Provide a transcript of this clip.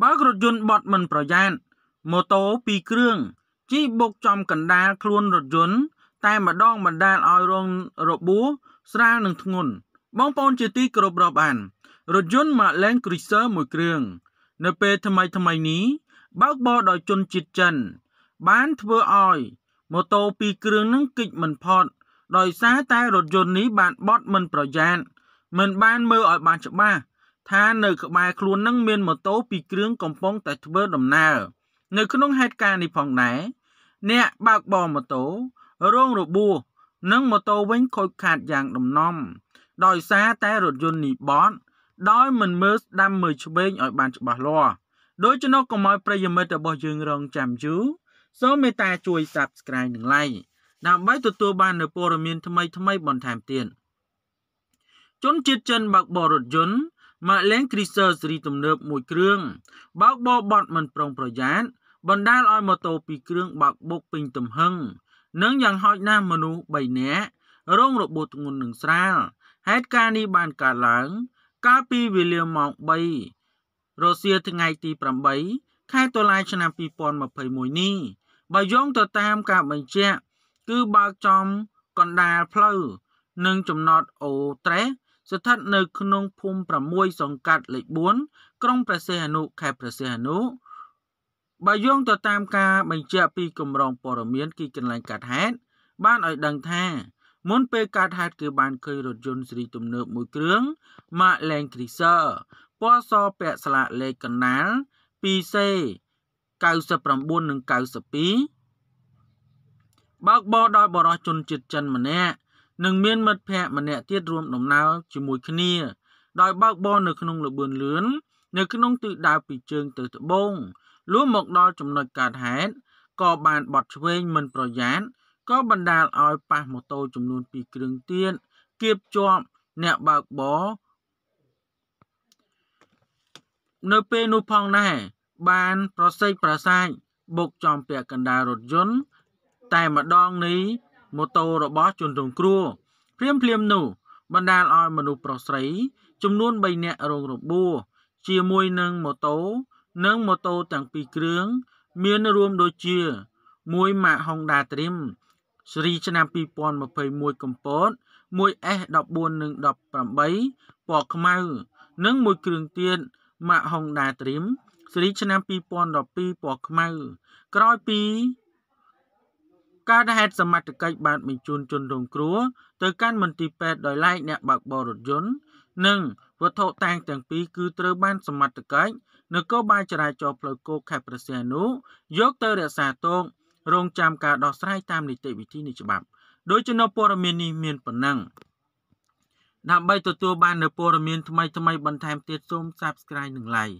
បើរថយន្តបត់មិនប្រយ័ត្នម៉ូតូពីរគ្រឿងជីបុកចំកណ្ដាលខ្លួនរថយន្តតែម្ដងបណ្ដាលឲ្យរងរបួសស្រាលនិងធ្ងន់បងប្អូនជាទីគោរពរាប់អានរថយន្ត Malen Cruiser មួយគ្រឿងនៅពេលថ្មីថ្មីនេះបើកបរដោយជនជាតិចិនបានធ្វើឲ្យម៉ូតូពីរគ្រឿងនឹងគិចមិនផុតដោយសារតែរថយន្តនេះបានបត់មិនប្រយ័ត្នមិនបានមើលឲ្យបានច្បាស់ថានៅ ក្បែរខ្លួននឹងមានម៉ូតូពីរគ្រឿងកំពុងតែធ្វើដំណើរនៅក្នុងហេតុការណ៍នេះផងដែរអ្នកបើកបរម៉ូតូរងរបួសនិងម៉ូតូវិញខូចខាតយ៉ាងដំណំ ដោយសារតែរថយន្តនេះបត់ដោយមិនមើលស្ដាំមើលឆ្វេងឲ្យបានច្បាស់លាស់ដូច្នោះកុំឲ្យប្រិយមិត្តរបស់យើងរងចាំយូរសូមមេត្តាជួយ Subscribe និង Like ដើម្បីទទួលបាននូវព័ត៌មានថ្មីៗបន្ថែមទៀតជនជាតិចិនបើកបររថយន្តម៉ាកលេងគ្រីសឺស៊េរីទំនើបមួយគ្រឿងបោកបោបត់មិនប្រុងប្រយ័ត្នបណ្ដាលឲ្យម៉ូតូពីរគ្រឿងបោកបុកពេញទំហឹងនិងយ៉ាងហោចណាស់មនុស្ស3នាក់រងរបួសធ្ងន់នឹងស្រាលហេតុការណ៍នេះបានកើតឡើងកាលពីវេលាម៉ោង3រសៀលថ្ងៃទី8ខែតុលាឆ្នាំ2021នេះបើយោងទៅតាមការបញ្ជាក់គឺបើកចំកណ្ដាលផ្លូវនិងចំណតអូត្រេសស្ថិតនៅក្នុងភូមិ6សង្កាត់លេខ4ក្រុងព្រះសីហនុខេត្តព្រះសីហនុបើយោងទៅតាមការបញ្ជាក់ពីគម្រងព័ត៌មានគីកន្លែងកាត់ហេតុបានឲ្យដឹងថាមុនពេលកាត់ហេតុគឺបានឃើញរថយន្តស៊េរីទំនើបមួយគ្រឿង Mark Land Cruiser ពណ៌សពាក់ស្លាកលេខកណ្ដាល 2C 99និង92បើកបរដោយបរិសុទ្ធជនជាតិចិនម្នាក់និងមានមិត្តភ័ក្តិម្នាក់ទៀតរួមដំណើរជាមួយគ្នា ដោយបើកបរនៅក្នុងលបឿនលឿននៅ ក្នុងទិសដៅពីជើងទៅត្បូងលុះមកដល់ចំណុចកើតហេតុក៏បានបត់ឆ្វេងមិនប្រយ័ត្នក៏បណ្ដាលឲ្យប៉ះម៉ូតូចំនួន2គ្រឿងទៀតគៀបជាប់អ្នកបើកបរនៅពេលនោះផងដែរបានប្រសិទ្ធប្រសាចបុកចំពាក់កណ្ដាលរថយន្តតែម្ដងនេះម៉ូតូរបស់ជនរងគ្រោះព្រាមភ្លាមនោះបណ្ដាលឲ្យមនុស្សប្រុសស្រីចំនួន3នាក់រងរបួសជាមួយនឹងម៉ូតូនិងម៉ូតូទាំងពីរគ្រឿងមានរួមដូចជាមួយម៉ាក Honda Trim ស៊េរីឆ្នាំ2021កម្ពុជា 1S14 និង18ពណ៌ខ្មៅ និងមួយគ្រឿងទៀតម៉ាក Honda Trim ស៊េរីឆ្នាំ2012ពណ៌ខ្មៅ ក្រោយពីការដែលហេតុសមត្ថកិច្ចបានបញ្ជូនជនរងគ្រោះទៅកាន់មន្ទីរពេទ្យដោយឡែកអ្នកបើកបររថយន្តនិងវត្ថុតាងទាំងពីរគឺត្រូវបានសមត្ថកិច្ចនគរបាលចរាចរណ៍ផ្លូវគោកខេត្តព្រះសីហនុយកទៅរក្សាទុករងចាំការដោះស្រាយតាមនីតិវិធីនៃច្បាប់ដោយជំនួបព័ត៌មាននេះមានប៉ុណ្ណឹងដើម្បីទទួលបាននូវព័ត៌មានថ្មីៗបន្ថែមទៀតសូម Subscribe និង Like